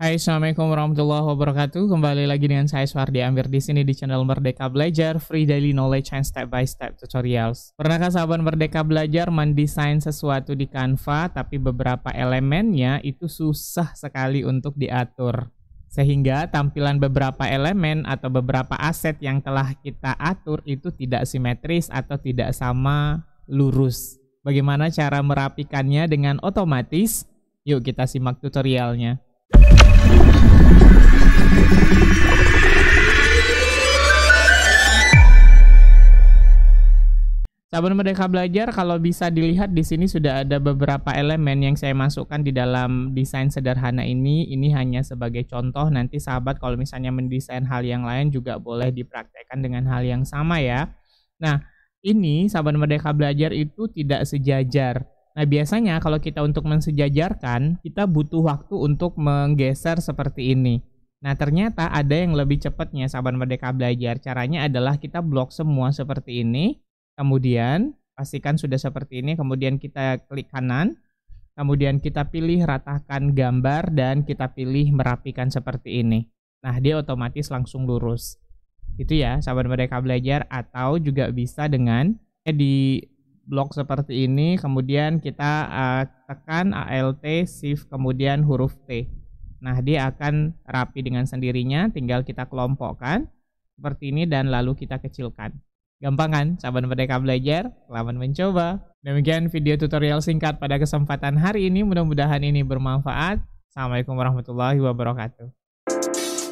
Hai, Assalamualaikum warahmatullahi wabarakatuh. Kembali lagi dengan saya Swardi Amir di sini di channel Merdeka Belajar, free daily knowledge and step by step tutorials. Pernahkah sahabat Merdeka Belajar mendesain sesuatu di Canva tapi beberapa elemennya itu susah sekali untuk diatur? Sehingga tampilan beberapa elemen atau beberapa aset yang telah kita atur itu tidak simetris atau tidak sama lurus. Bagaimana cara merapikannya dengan otomatis? Yuk kita simak tutorialnya. Sabun Merdeka Belajar kalau bisa dilihat di sini sudah ada beberapa elemen yang saya masukkan di dalam desain sederhana ini. Ini hanya sebagai contoh nanti sahabat kalau misalnya mendesain hal yang lain juga boleh dipraktekkan dengan hal yang sama ya. Nah, ini Sabun Merdeka Belajar itu tidak sejajar. Nah, biasanya kalau kita untuk mensejajarkan, kita butuh waktu untuk menggeser seperti ini. Nah, ternyata ada yang lebih cepatnya sahabat merdeka belajar. Caranya adalah kita blok semua seperti ini, kemudian pastikan sudah seperti ini, kemudian kita klik kanan, kemudian kita pilih ratakan gambar dan kita pilih merapikan seperti ini. Nah, dia otomatis langsung lurus. Itu ya, sahabat merdeka belajar atau juga bisa dengan eh, di blok seperti ini, kemudian kita uh, tekan ALT shift kemudian huruf T. Nah, dia akan rapi dengan sendirinya, tinggal kita kelompokkan seperti ini dan lalu kita kecilkan. Gampang kan? Sahabat Merdeka Belajar, selamat mencoba. Demikian video tutorial singkat pada kesempatan hari ini. Mudah-mudahan ini bermanfaat. Assalamualaikum warahmatullahi wabarakatuh.